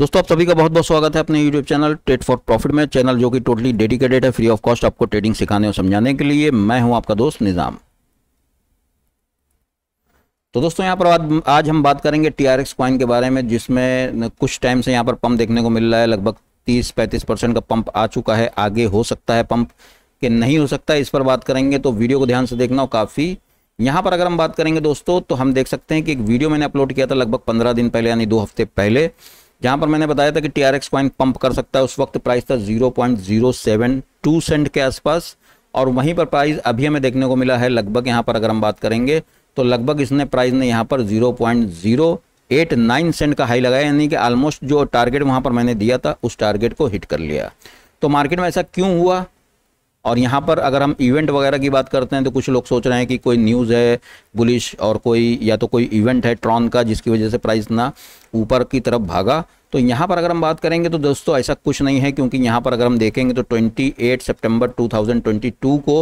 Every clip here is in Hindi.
दोस्तों आप सभी का बहुत बहुत स्वागत है अपने YouTube channel trade for profit में चैनल जो कि टोटली डेडिकेटेड है फ्री ऑफ कॉस्ट आपको ट्रेडिंग सिखाने और समझाने के लिए मैं हूं आपका दोस्त निज़ाम तो दोस्तों यहां पर आज हम बात करेंगे टी आर के बारे में जिसमें कुछ टाइम से यहां पर पंप देखने को मिल रहा है लगभग तीस पैंतीस परसेंट का पंप आ चुका है आगे हो सकता है पंप के नहीं हो सकता इस पर बात करेंगे तो वीडियो को ध्यान से देखना काफ़ी यहाँ पर अगर हम बात करेंगे दोस्तों तो हम देख सकते हैं कि एक वीडियो मैंने अपलोड किया था लगभग पंद्रह दिन पहले यानी दो हफ्ते पहले जहां पर मैंने बताया था कि T R X coin pump कर सकता है उस वक्त प्राइस था zero point zero seven two cent के आसपास और वहीं पर प्राइस अभी हमें देखने को मिला है लगभग यहाँ पर अगर हम बात करेंगे तो लगभग इसने प्राइस ने यहाँ पर zero point zero eight nine cent का हाई लगाया यानी कि ऑलमोस्ट जो टारगेट वहाँ पर मैंने दिया था उस टारगेट को हिट कर लिया तो मार्केट में ऐसा क्यों हुआ और यहाँ पर अगर हम इवेंट वगैरह की बात करते हैं तो कुछ लोग सोच रहे हैं कि कोई न्यूज़ है बुलिश और कोई या तो कोई इवेंट है ट्रॉन का जिसकी वजह से प्राइस ना ऊपर की तरफ भागा तो यहाँ पर अगर हम बात करेंगे तो दोस्तों ऐसा कुछ नहीं है क्योंकि यहाँ पर अगर हम देखेंगे तो 28 सितंबर 2022 को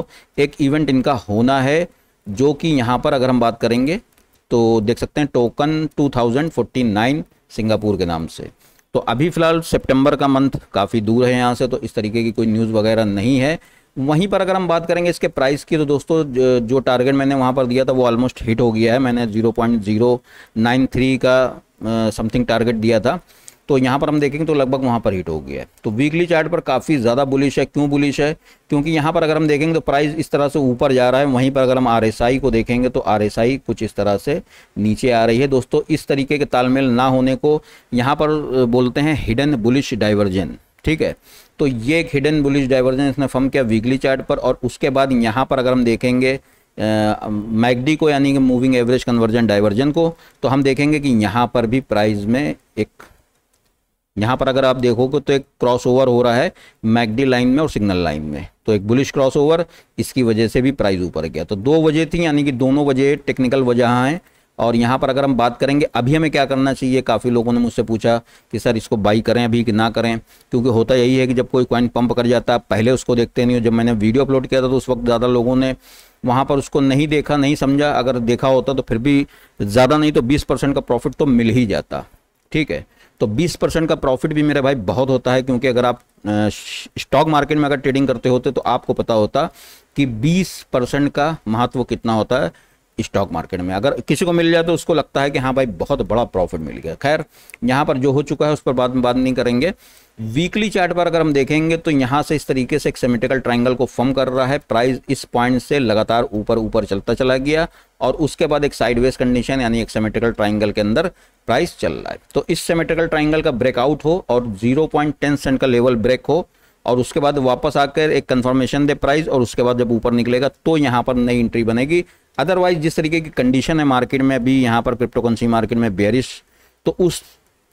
एक इवेंट इनका होना है जो कि यहाँ पर अगर हम बात करेंगे तो देख सकते हैं टोकन टू सिंगापुर के नाम से तो अभी फ़िलहाल सेप्टेम्बर का मंथ काफ़ी दूर है यहाँ से तो इस तरीके की कोई न्यूज़ वगैरह नहीं है वहीं पर अगर हम बात करेंगे इसके प्राइस की तो दोस्तों जो टारगेट मैंने वहाँ पर दिया था वो ऑलमोस्ट हिट हो गया है मैंने 0.093 का समथिंग टारगेट दिया था तो यहाँ पर हम देखेंगे तो लगभग वहाँ पर हिट हो गया है तो वीकली चार्ट पर काफ़ी ज़्यादा बुलिश है क्यों बुलिश है क्योंकि यहाँ पर अगर हम देखेंगे तो प्राइस इस तरह से ऊपर जा रहा है वहीं पर अगर हम आर को देखेंगे तो आर कुछ इस तरह से नीचे आ रही है दोस्तों इस तरीके के तालमेल ना होने को यहाँ पर बोलते हैं हिडन बुलिश डाइवर्जन ठीक है तो ये एक हिडन बुलिश डाइवर्जन इसने फॉर्म किया वीकली चार्ट पर और उसके बाद यहाँ पर अगर हम देखेंगे मैगडी को यानी कि मूविंग एवरेज कन्वर्जन डाइवर्जन को तो हम देखेंगे कि यहाँ पर भी प्राइस में एक यहाँ पर अगर आप देखोगे तो एक क्रॉसओवर हो रहा है मैगडी लाइन में और सिग्नल लाइन में तो एक बुलिश क्रॉसओवर इसकी वजह से भी प्राइस ऊपर गया तो दो वजह थी यानी कि दोनों वजह टेक्निकल वजह हैं और यहाँ पर अगर हम बात करेंगे अभी हमें क्या करना चाहिए काफ़ी लोगों ने मुझसे पूछा कि सर इसको बाई करें अभी कि ना करें क्योंकि होता यही है कि जब कोई क्वाइन पंप कर जाता है पहले उसको देखते नहीं हो जब मैंने वीडियो अपलोड किया था तो उस वक्त ज़्यादा लोगों ने वहाँ पर उसको नहीं देखा नहीं समझा अगर देखा होता तो फिर भी ज़्यादा नहीं तो बीस परसेंट का प्रॉफिट तो मिल ही जाता ठीक है तो 20 परसेंट का प्रॉफिट भी मेरे भाई बहुत होता है क्योंकि अगर आप स्टॉक मार्केट में अगर ट्रेडिंग करते होते तो आपको पता होता कि 20 परसेंट का महत्व कितना होता है स्टॉक मार्केट में अगर किसी को मिल जाए तो उसको लगता है कि हाँ भाई बहुत बड़ा प्रॉफिट मिल गया खैर यहाँ पर जो हो चुका है उस पर बाद में बात नहीं करेंगे वीकली चार्ट पर अगर हम देखेंगे तो यहाँ से इस तरीके से एक सेमिटिकल ट्राइंगल को फॉर्म कर रहा है प्राइस इस पॉइंट से लगातार ऊपर ऊपर चलता चला गया और उसके बाद एक साइडवेज कंडीशन यानी एक सेमिटिकल ट्राइंगल के अंदर प्राइस चल रहा है तो इस सेमिटिकल ट्राइंगल का ब्रेकआउट हो और जीरो सेंट का लेवल ब्रेक हो और उसके बाद वापस आकर एक कंफर्मेशन दे प्राइस और उसके बाद जब ऊपर निकलेगा तो यहाँ पर नई एंट्री बनेगी अदरवाइज जिस तरीके की कंडीशन है मार्केट में अभी यहाँ पर क्रिप्टोकरेंसी मार्केट में बेरिश तो उस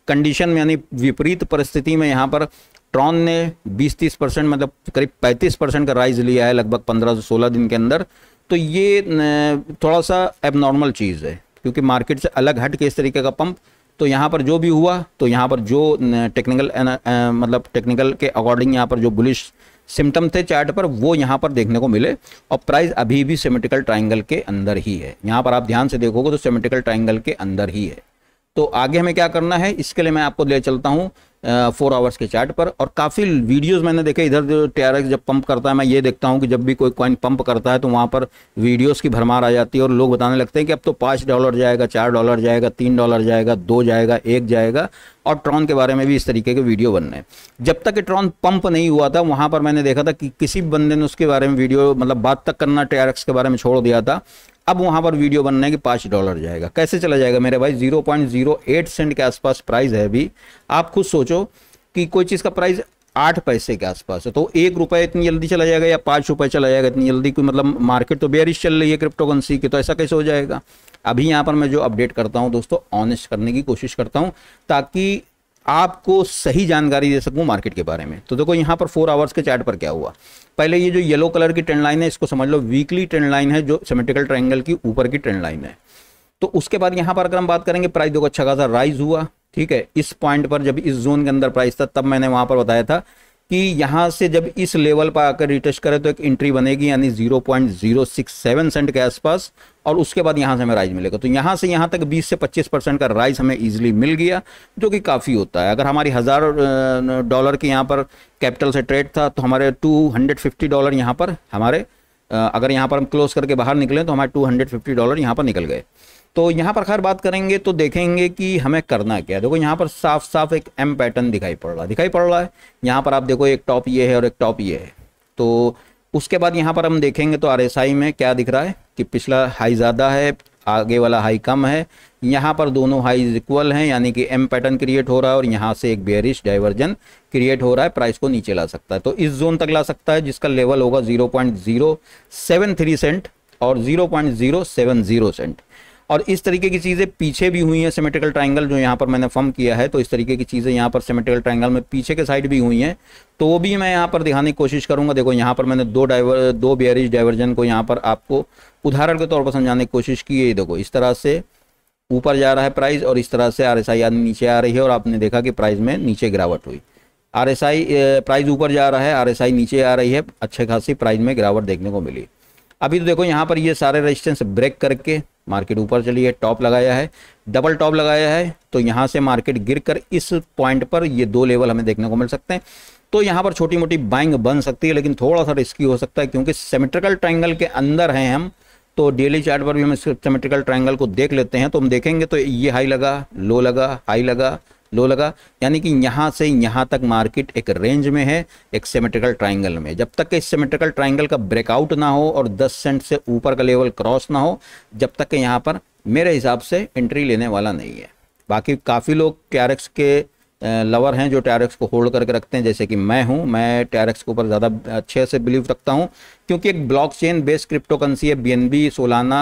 कंडीशन में यानी विपरीत परिस्थिति में यहाँ पर ट्रॉन ने 20-30 परसेंट मतलब करीब 35 परसेंट का राइज लिया है लगभग 15 से 16 दिन के अंदर तो ये थोड़ा सा एबनॉर्मल चीज़ है क्योंकि मार्केट से अलग हट के इस तरीके का पंप तो यहाँ पर जो भी हुआ तो यहाँ पर जो टेक्निकल मतलब टेक्निकल के अकॉर्डिंग यहाँ पर जो बुलिश सिम्टम थे चार्ट पर वो यहाँ पर देखने को मिले और प्राइस अभी भी सेमेटिकल ट्राइंगल के अंदर ही है यहाँ पर आप ध्यान से देखोगे तो सेमेटिकल ट्राइंगल के अंदर ही है तो आगे हमें क्या करना है इसके लिए मैं आपको ले चलता हूँ फोर आवर्स के चार्ट पर और काफ़ी वीडियोस मैंने देखे इधर जो टी जब पंप करता है मैं ये देखता हूँ कि जब भी कोई कॉइन पंप करता है तो वहाँ पर वीडियोस की भरमार आ जाती है और लोग बताने लगते हैं कि अब तो पाँच डॉलर जाएगा चार डॉलर जाएगा तीन डॉलर जाएगा दो जाएगा एक जाएगा और ट्रॉन के बारे में भी इस तरीके के वीडियो बन रहे हैं जब तक कि ट्रॉन पंप नहीं हुआ था वहाँ पर मैंने देखा था कि किसी बंदे ने उसके बारे में वीडियो मतलब बात तक करना टी के बारे में छोड़ दिया था अब वहाँ पर वीडियो बनने के पाँच डॉलर जाएगा कैसे चला जाएगा मेरे भाई zero point zero eight cent के आसपास प्राइस है अभी आप खुद सोचो कि कोई चीज़ का प्राइस आठ पैसे के आसपास है तो एक रुपये इतनी जल्दी चला जाएगा या पाँच रुपये चला जाएगा इतनी जल्दी कोई मतलब मार्केट तो बेरिश चल रही है क्रिप्टो करेंसी की तो ऐसा कैसे हो जाएगा अभी यहाँ पर मैं जो अपडेट करता हूँ दोस्तों ऑनेस्ट करने की कोशिश करता हूँ ताकि आपको सही जानकारी दे सकूं मार्केट के बारे में तो देखो यहाँ पर फोर आवर्स के चार्ट पर क्या हुआ पहले ये जो येलो कलर की ट्रेंड लाइन है इसको समझ लो वीकली ट्रेंड लाइन है जो सेमेटिकल ट्राइंगल की ऊपर की ट्रेंड लाइन है तो उसके बाद यहाँ पर अगर हम बात करेंगे प्राइस देखो अच्छा खासा राइज हुआ ठीक है इस पॉइंट पर जब इस जोन के अंदर प्राइस था तब मैंने वहाँ पर बताया था कि यहाँ से जब इस लेवल पर आकर रिटच करें तो एक एंट्री बनेगी यानी 0.067 सेंट के आसपास और उसके बाद यहाँ से हमें राइज मिलेगा तो यहाँ से यहाँ तक 20 से 25 परसेंट का राइज हमें इजीली मिल गया जो कि काफ़ी होता है अगर हमारी हज़ार डॉलर के यहाँ पर कैपिटल से ट्रेड था तो हमारे 250 डॉलर यहाँ पर हमारे अगर यहाँ पर हम क्लोज करके बाहर निकलें तो हमारे टू डॉलर यहाँ पर निकल गए तो यहाँ पर खैर बात करेंगे तो देखेंगे कि हमें करना क्या है देखो यहाँ पर साफ साफ एक एम पैटर्न दिखाई पड़ रहा है दिखाई पड़ रहा है यहाँ पर आप देखो एक टॉप ये है और एक टॉप ये है तो उसके बाद यहाँ पर हम देखेंगे तो आर में क्या दिख रहा है कि पिछला हाई ज़्यादा है आगे वाला हाई कम है यहाँ पर दोनों हाई इक्वल हैं यानी कि एम पैटर्न क्रिएट हो रहा है और यहाँ से एक बेरिश डाइवर्जन क्रिएट हो रहा है प्राइस को नीचे ला सकता है तो इस जोन तक ला सकता है जिसका लेवल होगा 0.073 सेंट और 0.070 सेंट और इस तरीके की चीज़ें पीछे भी हुई हैं सिमेट्रिकल ट्राइंगल जो यहाँ पर मैंने फॉर्म किया है तो इस तरीके की चीज़ें यहाँ पर सिमेट्रिकल ट्राइंगल में पीछे के साइड भी हुई हैं तो वो भी मैं यहाँ पर दिखाने की कोशिश करूँगा देखो यहाँ पर मैंने दो डाइवर दो बियरिज डाइवर्जन को यहाँ पर आपको उदाहरण के तौर पर समझाने की कोशिश की है देखो इस तरह से ऊपर जा रहा है प्राइस और इस तरह से आर एस आई नीचे आ रही है और आपने देखा कि प्राइस में नीचे गिरावट हुई आर एस आई प्राइस ऊपर जा रहा है आर एस आई नीचे आ रही है अच्छे खासी प्राइस में गिरावट देखने को मिली अभी तो देखो यहाँ पर ये सारे रजिस्टेंस ब्रेक करके मार्केट ऊपर चली है टॉप लगाया है डबल टॉप लगाया है तो यहाँ से मार्केट गिर कर इस पॉइंट पर ये दो लेवल हमें देखने को मिल सकते हैं तो यहाँ पर छोटी मोटी बाइंग बन सकती है लेकिन थोड़ा सा रिस्की हो सकता है क्योंकि सेमेट्रिकल ट्राइंगल के अंदर हैं हम तो डेली चार्ट पर भी हम सेमेट्रिकल ट्राइंगल को देख लेते हैं तो हम देखेंगे तो ये हाई लगा लो लगा हाई लगा लो लगा यानी कि यहाँ से यहाँ तक मार्केट एक रेंज में है एक सेमेट्रिकल ट्राइंगल में जब तक इस सेमेट्रिकल ट्राइंगल का ब्रेकआउट ना हो और 10 सेंट से ऊपर का लेवल क्रॉस ना हो जब तक के यहाँ पर मेरे हिसाब से एंट्री लेने वाला नहीं है बाकी काफ़ी लोग टैरक्स के लवर हैं जो टैरक्स को होल्ड करके रखते हैं जैसे कि मैं हूं मैं टैरक्स के ऊपर ज़्यादा अच्छे से बिलीव रखता हूं क्योंकि एक ब्लॉकचेन बेस्ड क्रिप्टोकरेंसी है बीएनबी सोलाना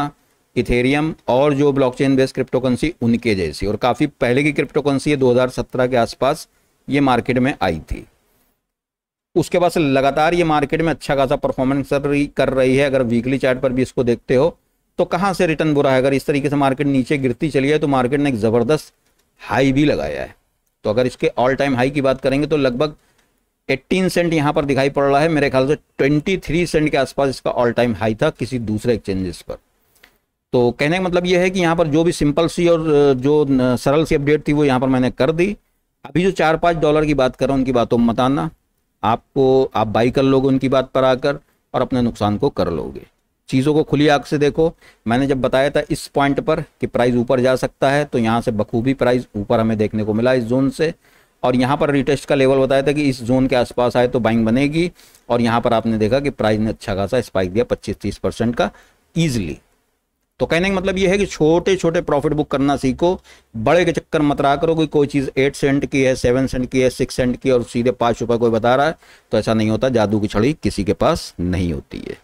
इथेरियम और जो ब्लॉकचेन बेस्ड क्रिप्टोकरेंसी उनके जैसी और काफ़ी पहले की क्रिप्टोकरेंसी दो हजार सत्रह के आसपास ये मार्केट में आई थी उसके बाद से लगातार ये मार्केट में अच्छा खासा परफॉर्मेंस कर रही है अगर वीकली चार्ट पर भी इसको देखते हो तो कहाँ से रिटर्न बुरा है अगर इस तरीके से मार्केट नीचे गिरती चली है तो मार्केट ने एक ज़बरदस्त हाई भी लगाया है तो अगर इसके ऑल टाइम हाई की बात करेंगे तो लगभग 18 सेंट यहाँ पर दिखाई पड़ रहा है मेरे ख्याल से 23 सेंट के आसपास इसका ऑल टाइम हाई था किसी दूसरे एक्सचेंजेस पर तो कहने का मतलब ये है कि यहाँ पर जो भी सिंपल सी और जो सरल सी अपडेट थी वो यहाँ पर मैंने कर दी अभी जो चार पाँच डॉलर की बात कर रहा हूँ उनकी बातों में मत आना आपको आप बाई कर लोगे उनकी बात पर आकर और अपने नुकसान को कर लोगे चीज़ों को खुली आँख से देखो मैंने जब बताया था इस पॉइंट पर कि प्राइस ऊपर जा सकता है तो यहाँ से बखूबी प्राइस ऊपर हमें देखने को मिला इस जोन से और यहाँ पर रिटेस्ट का लेवल बताया था कि इस जोन के आसपास आए तो बाइंग बनेगी और यहाँ पर आपने देखा कि प्राइस ने अच्छा खासा स्पाइक दिया पच्चीस तीस परसेंट का ईजिली तो कहने का मतलब ये है कि छोटे छोटे प्रॉफिट बुक करना सीखो बड़े के चक्कर मत रहा करो कोई कोई चीज़ एट सेंट की है सेवन सेंट की है सिक्स सेंट की है और सीधे पाँच रुपये कोई बता रहा है तो ऐसा नहीं होता जादू की छड़ी किसी के पास नहीं होती है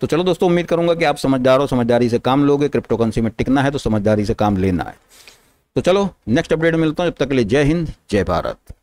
तो चलो दोस्तों उम्मीद करूंगा कि आप समझदार हो समझदारी से काम लोगे क्रिप्टो करेंसी में टिकना है तो समझदारी से काम लेना है तो चलो नेक्स्ट अपडेट मिलता हूँ जब तक के लिए जय हिंद जय भारत